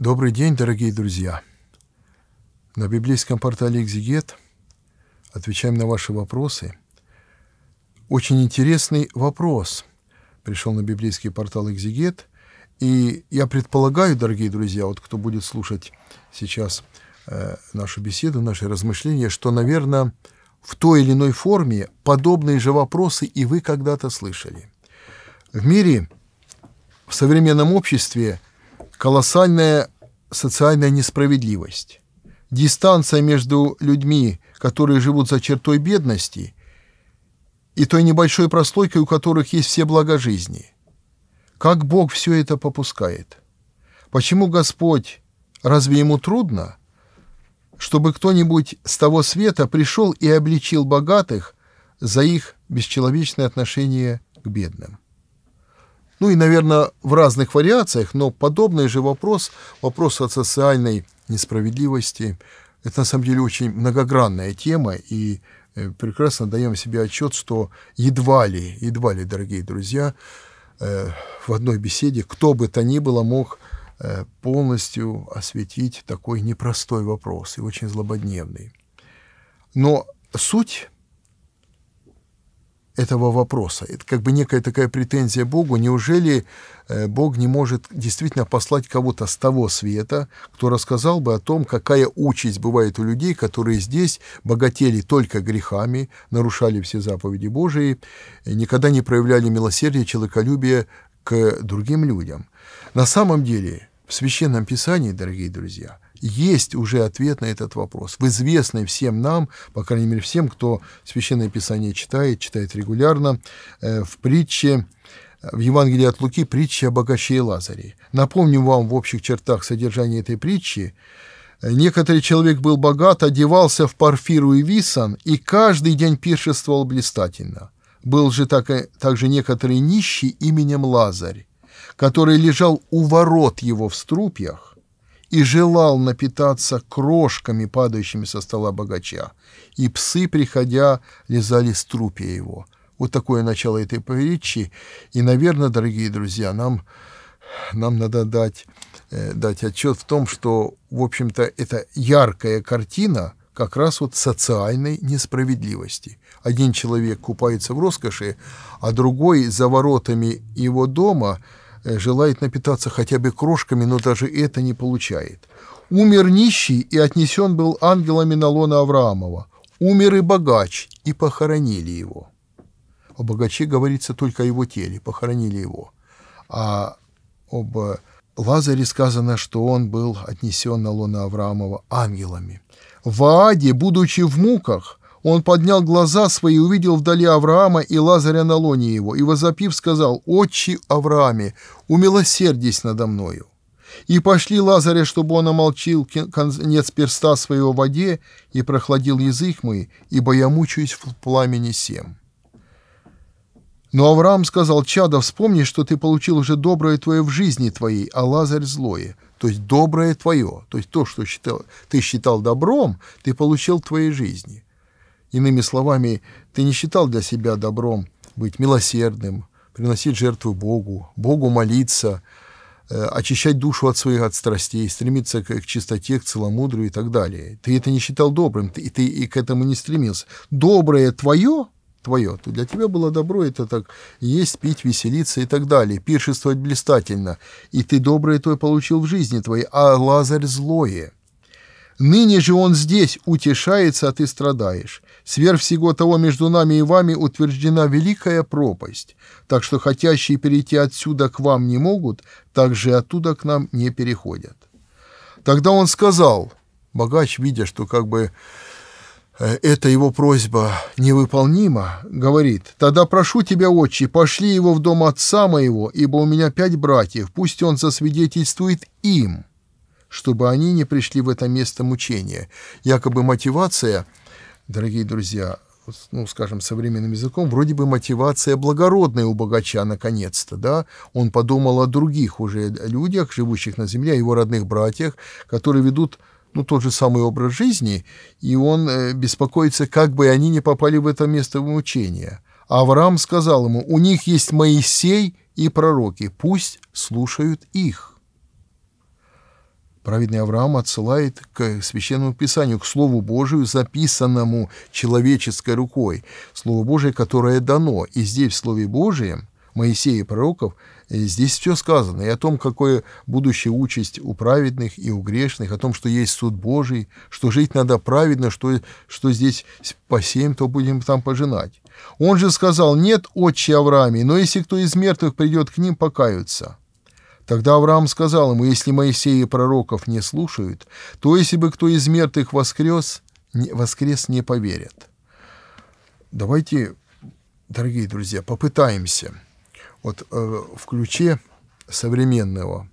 Добрый день, дорогие друзья! На библейском портале «Экзигет» отвечаем на ваши вопросы. Очень интересный вопрос пришел на библейский портал «Экзигет». И я предполагаю, дорогие друзья, вот кто будет слушать сейчас э, нашу беседу, наши размышления, что, наверное, в той или иной форме подобные же вопросы и вы когда-то слышали. В мире, в современном обществе – колоссальная социальная несправедливость. Дистанция между людьми, которые живут за чертой бедности, и той небольшой прослойкой, у которых есть все блага жизни. Как Бог все это попускает? Почему Господь, разве ему трудно, чтобы кто-нибудь с того света пришел и обличил богатых за их бесчеловечное отношение к бедным? Ну и, наверное, в разных вариациях, но подобный же вопрос, вопрос о социальной несправедливости, это на самом деле очень многогранная тема, и э, прекрасно даем себе отчет, что едва ли, едва ли, дорогие друзья, э, в одной беседе кто бы то ни было мог э, полностью осветить такой непростой вопрос и очень злободневный. Но суть этого вопроса. Это как бы некая такая претензия Богу. Неужели э, Бог не может действительно послать кого-то с того света, кто рассказал бы о том, какая участь бывает у людей, которые здесь богатели только грехами, нарушали все заповеди Божии, никогда не проявляли милосердия, человеколюбия к другим людям. На самом деле, в Священном Писании, дорогие друзья – есть уже ответ на этот вопрос. В известной всем нам, по крайней мере всем, кто Священное Писание читает, читает регулярно, э, в притче э, в Евангелии от Луки притче о богаче и Лазаре. Напомню вам в общих чертах содержание этой притчи. Э, некоторый человек был богат, одевался в парфиру и висан, и каждый день пиршествовал блистательно. Был же так, также некоторый нищий именем Лазарь, который лежал у ворот его в струпьях, и желал напитаться крошками, падающими со стола богача, и псы, приходя, лизали струпья его. Вот такое начало этой притчи, и, наверное, дорогие друзья, нам, нам надо дать, э, дать отчет в том, что, в общем-то, это яркая картина как раз вот социальной несправедливости. Один человек купается в роскоши, а другой за воротами его дома – Э, желает напитаться хотя бы крошками, но даже это не получает. Умер нищий и отнесен был ангелами на лона Авраамова. Умер и богач, и похоронили его. О богаче говорится только о его теле, похоронили его. А об Лазаре сказано, что он был отнесен на лона Авраамова ангелами. В Ааде, будучи в муках, он поднял глаза свои, и увидел вдали Авраама и Лазаря на лоне его, и, возопив, сказал, «Отче Аврааме, умилосердись надо мною». И пошли Лазаря, чтобы он омолчил конец перста своего в воде и прохладил язык мой, ибо я мучаюсь в пламени сем. Но Авраам сказал, «Чадо, вспомни, что ты получил уже доброе твое в жизни твоей, а Лазарь злое». То есть доброе твое, то есть то, что считал, ты считал добром, ты получил в твоей жизни. Иными словами, ты не считал для себя добром быть милосердным, приносить жертву Богу, Богу молиться, э, очищать душу от своих от страстей, стремиться к, к чистоте, к целомудрию и так далее. Ты это не считал добрым, ты, ты и к этому не стремился. Доброе твое, твое, то для тебя было добро, это так есть, пить, веселиться и так далее, пиршествовать блистательно. И ты доброе твое получил в жизни твоей, а Лазарь злое – Ныне же он здесь утешается, а ты страдаешь. Сверх всего того между нами и вами утверждена великая пропасть, так что хотящие перейти отсюда к вам не могут, так же оттуда к нам не переходят». Тогда он сказал, богач, видя, что как бы э, эта его просьба невыполнима, говорит, «Тогда прошу тебя, отче, пошли его в дом отца моего, ибо у меня пять братьев, пусть он засвидетельствует им, чтобы они не пришли в это место мучения. Якобы мотивация, дорогие друзья, ну, скажем, современным языком, вроде бы мотивация благородная у богача, наконец-то, да, он подумал о других уже людях, живущих на земле, о его родных братьях, которые ведут, ну, тот же самый образ жизни, и он э, беспокоится, как бы они не попали в это место мучения. Авраам сказал ему, у них есть Моисей и пророки, пусть слушают их. Праведный Авраам отсылает к Священному Писанию, к Слову Божию, записанному человеческой рукой. Слово Божие, которое дано. И здесь, в Слове Божием, Моисея и пророков, э, здесь все сказано. И о том, какое будущее участь у праведных и у грешных, о том, что есть суд Божий, что жить надо праведно, что, что здесь посеем, то будем там пожинать. Он же сказал, нет, отче Аврааме, но если кто из мертвых придет к ним, покаются. Тогда Авраам сказал ему, если Моисея и пророков не слушают, то если бы кто из мертвых воскрес, воскрес не поверят. Давайте, дорогие друзья, попытаемся вот э, в ключе современного,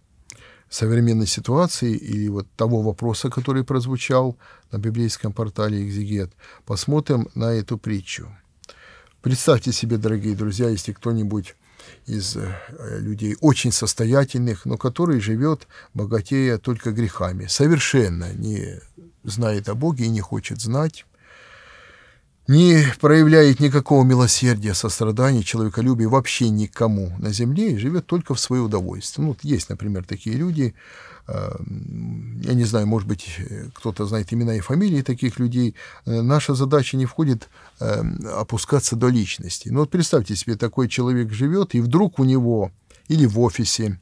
современной ситуации и вот того вопроса, который прозвучал на библейском портале Экзигет, посмотрим на эту притчу. Представьте себе, дорогие друзья, если кто-нибудь из э, людей очень состоятельных, но который живет, богатея только грехами, совершенно не знает о Боге и не хочет знать, не проявляет никакого милосердия, сострадания, человеколюбия вообще никому на земле и живет только в свое удовольствие. Ну, вот есть, например, такие люди, Эм, я не знаю, может быть, кто-то знает имена и фамилии таких людей, э, наша задача не входит эм, опускаться до личности. Но ну, вот представьте себе, такой человек живет, и вдруг у него или в офисе,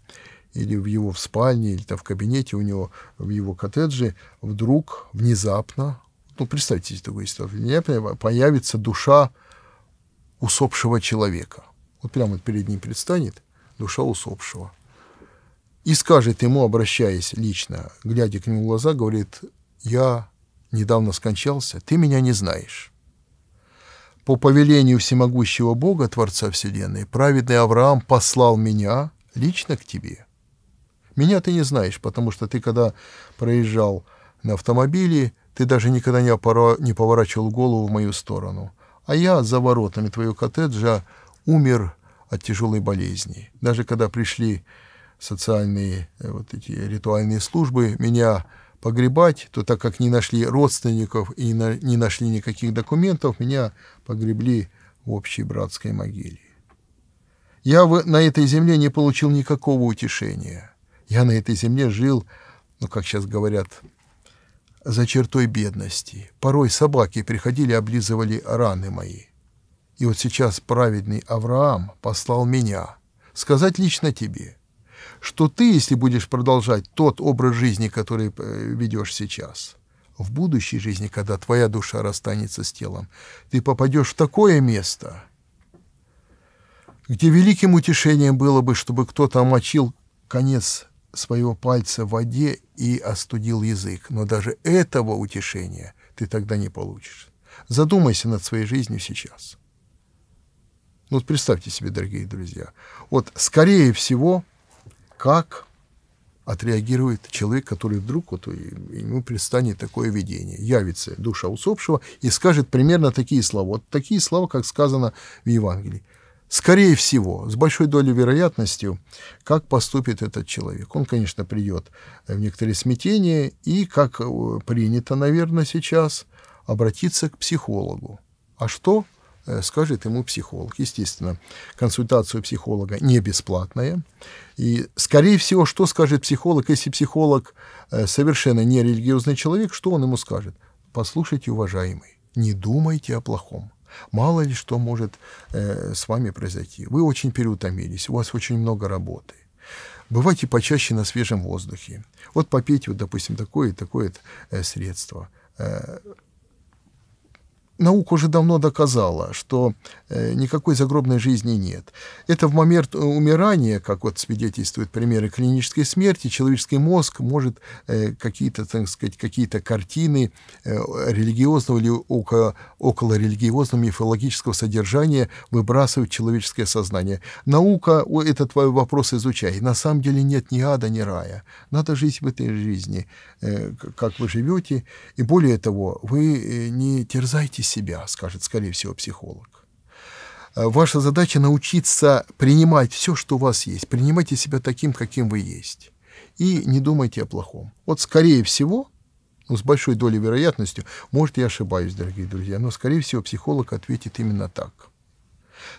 или в его в спальне, или там в кабинете у него, в его коттедже, вдруг, внезапно, ну, представьте себе такую ситуацию, внезапно появится душа усопшего человека. Вот прямо перед ним предстанет душа усопшего и скажет ему, обращаясь лично, глядя к нему в глаза, говорит, «Я недавно скончался, ты меня не знаешь». По повелению всемогущего Бога, Творца Вселенной, праведный Авраам послал меня лично к тебе. Меня ты не знаешь, потому что ты, когда проезжал на автомобиле, ты даже никогда не, опора... не поворачивал голову в мою сторону. А я за воротами твоего коттеджа умер от тяжелой болезни. Даже когда пришли социальные э, вот эти ритуальные службы меня погребать, то так как не нашли родственников и на, не нашли никаких документов, меня погребли в общей братской могиле. Я в, на этой земле не получил никакого утешения. Я на этой земле жил, ну, как сейчас говорят, за чертой бедности. Порой собаки приходили, облизывали раны мои. И вот сейчас праведный Авраам послал меня сказать лично тебе – что ты, если будешь продолжать тот образ жизни, который э, ведешь сейчас, в будущей жизни, когда твоя душа расстанется с телом, ты попадешь в такое место, где великим утешением было бы, чтобы кто-то омочил конец своего пальца в воде и остудил язык. Но даже этого утешения ты тогда не получишь. Задумайся над своей жизнью сейчас. Ну, вот представьте себе, дорогие друзья, вот, скорее всего, как отреагирует человек, который вдруг вот, ему предстанет такое видение. Явится душа усопшего и скажет примерно такие слова. Вот такие слова, как сказано в Евангелии. Скорее всего, с большой долей вероятностью, как поступит этот человек. Он, конечно, придет в некоторые смятения и, как э, принято, наверное, сейчас, обратиться к психологу. А что Э, скажет ему психолог. Естественно, консультация у психолога не бесплатная. И, скорее всего, что скажет психолог, если психолог э, совершенно не религиозный человек, что он ему скажет? Послушайте, уважаемый, не думайте о плохом. Мало ли что может э, с вами произойти. Вы очень переутомились, у вас очень много работы. Бывайте почаще на свежем воздухе. Вот попейте, вот, допустим, такое-такое э, средство наука уже давно доказала, что э, никакой загробной жизни нет. Это в момент э, умирания, как вот свидетельствуют примеры клинической смерти, человеческий мозг может э, какие-то, так сказать, какие-то картины э, религиозного или около, около религиозного мифологического содержания выбрасывать в человеческое сознание. Наука о, этот твой вопрос изучает. На самом деле нет ни ада, ни рая. Надо жить в этой жизни, э, как вы живете. И более того, вы э, не терзайтесь себя, скажет, скорее всего, психолог. Э, ваша задача научиться принимать все, что у вас есть. Принимайте себя таким, каким вы есть. И не думайте о плохом. Вот, скорее всего, ну, с большой долей вероятностью, может, я ошибаюсь, дорогие друзья, но, скорее всего, психолог ответит именно так.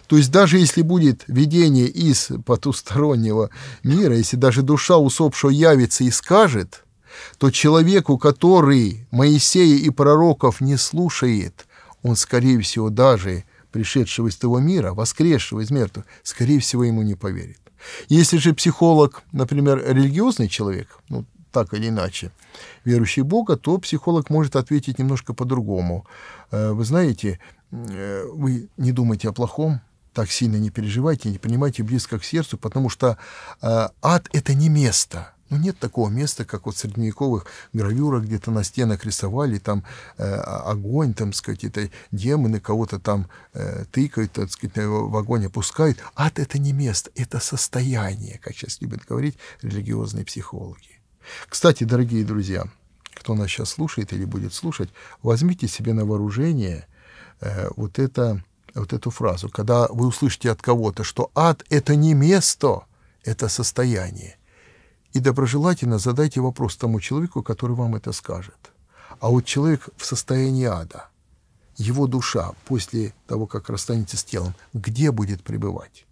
То есть даже если будет видение из потустороннего мира, если даже душа усопшего явится и скажет, то человеку, который Моисея и пророков не слушает, он, скорее всего, даже пришедшего из того мира, воскресшего из мертвых, скорее всего, ему не поверит. Если же психолог, например, религиозный человек, ну, так или иначе, верующий в Бога, то психолог может ответить немножко по-другому. Э, вы знаете, э, вы не думайте о плохом, так сильно не переживайте, не принимайте близко к сердцу, потому что э, ад – это не место – ну нет такого места, как вот средневековых гравюрах, где-то на стенах рисовали там э, огонь, там, сказать, это демоны кого-то там э, тыкают, так сказать, э, в огонь опускают. Ад — это не место, это состояние, как сейчас любят говорить религиозные психологи. Кстати, дорогие друзья, кто нас сейчас слушает или будет слушать, возьмите себе на вооружение э, вот, это, вот эту фразу. Когда вы услышите от кого-то, что ад — это не место, это состояние — и доброжелательно задайте вопрос тому человеку, который вам это скажет. А вот человек в состоянии ада, его душа после того, как расстанется с телом, где будет пребывать?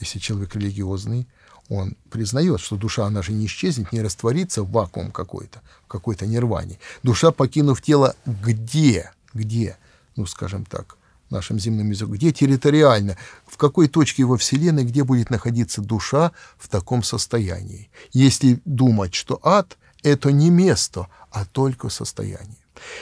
Если человек религиозный, он признает, что душа, она же не исчезнет, не растворится в вакуум какой-то, в какой-то нирване. Душа, покинув тело, где? Где? Ну, скажем так, нашим земным языком, где территориально, в какой точке его Вселенной, где будет находиться душа в таком состоянии. Если думать, что ад – это не место, а только состояние.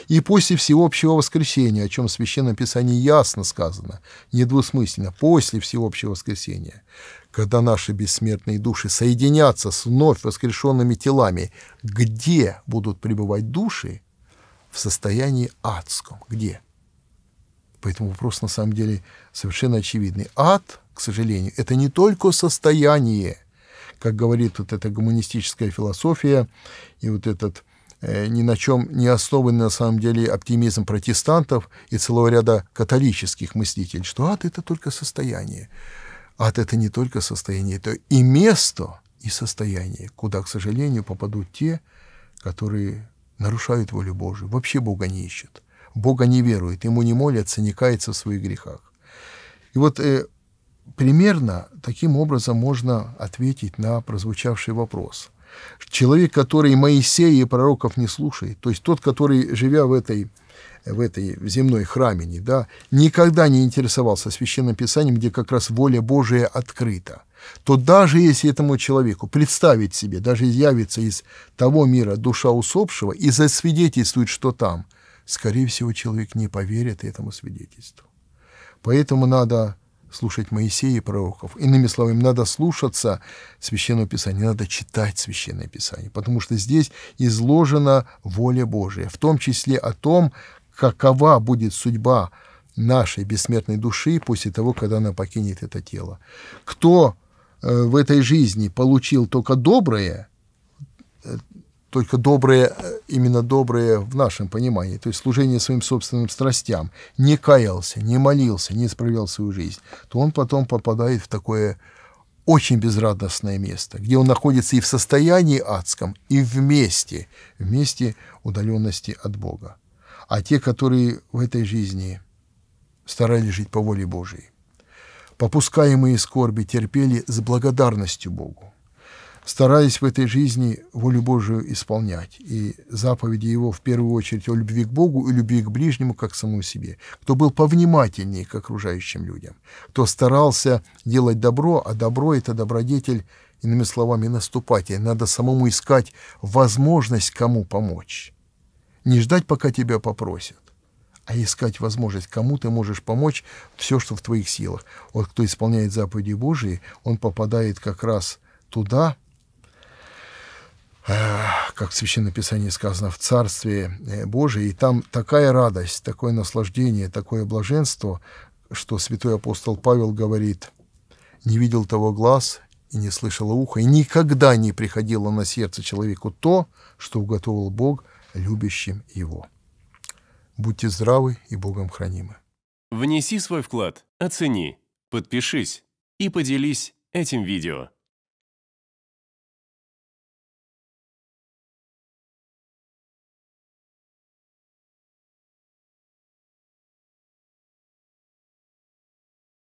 И после всеобщего воскресения, о чем в Священном Писании ясно сказано, недвусмысленно, после всеобщего воскресения, когда наши бессмертные души соединятся с вновь воскрешенными телами, где будут пребывать души? В состоянии адском. Где? Поэтому вопрос на самом деле совершенно очевидный. Ад, к сожалению, это не только состояние, как говорит вот эта гуманистическая философия и вот этот э, ни на чем не основанный на самом деле оптимизм протестантов и целого ряда католических мыслителей, что ад это только состояние. Ад это не только состояние, это и место, и состояние, куда, к сожалению, попадут те, которые нарушают волю Божию, вообще Бога не ищут. Бога не верует, ему не молятся, не кается в своих грехах. И вот э, примерно таким образом можно ответить на прозвучавший вопрос. Человек, который Моисея и пророков не слушает, то есть тот, который, живя в этой в этой земной храмине, да, никогда не интересовался Священным Писанием, где как раз воля Божия открыта, то даже если этому человеку представить себе, даже явится из того мира душа усопшего и засвидетельствует, что там – скорее всего, человек не поверит этому свидетельству. Поэтому надо слушать Моисея и пророков. Иными словами, надо слушаться Священного Писания, надо читать Священное Писание, потому что здесь изложена воля Божия, в том числе о том, какова будет судьба нашей бессмертной души после того, когда она покинет это тело. Кто э, в этой жизни получил только доброе, э, только доброе, э, именно доброе в нашем понимании, то есть служение своим собственным страстям, не каялся, не молился, не исправлял свою жизнь, то он потом попадает в такое очень безрадостное место, где он находится и в состоянии адском, и вместе, вместе удаленности от Бога. А те, которые в этой жизни старались жить по воле Божией, попускаемые скорби терпели с благодарностью Богу стараясь в этой жизни волю Божию исполнять. И заповеди его в первую очередь о любви к Богу и любви к ближнему, как к самому себе. Кто был повнимательнее к окружающим людям, кто старался делать добро, а добро — это добродетель, иными словами, наступать. надо самому искать возможность кому помочь. Не ждать, пока тебя попросят а искать возможность, кому ты можешь помочь, все, что в твоих силах. Вот кто исполняет заповеди Божии, он попадает как раз туда, Э, как в Священном Писании сказано, в Царстве э, Божьем, и там такая радость, такое наслаждение, такое блаженство, что святой апостол Павел говорит, не видел того глаз и не слышал ухо, и никогда не приходило на сердце человеку то, что уготовил Бог любящим его. Будьте здравы и Богом хранимы. Внеси свой вклад, оцени, подпишись и поделись этим видео.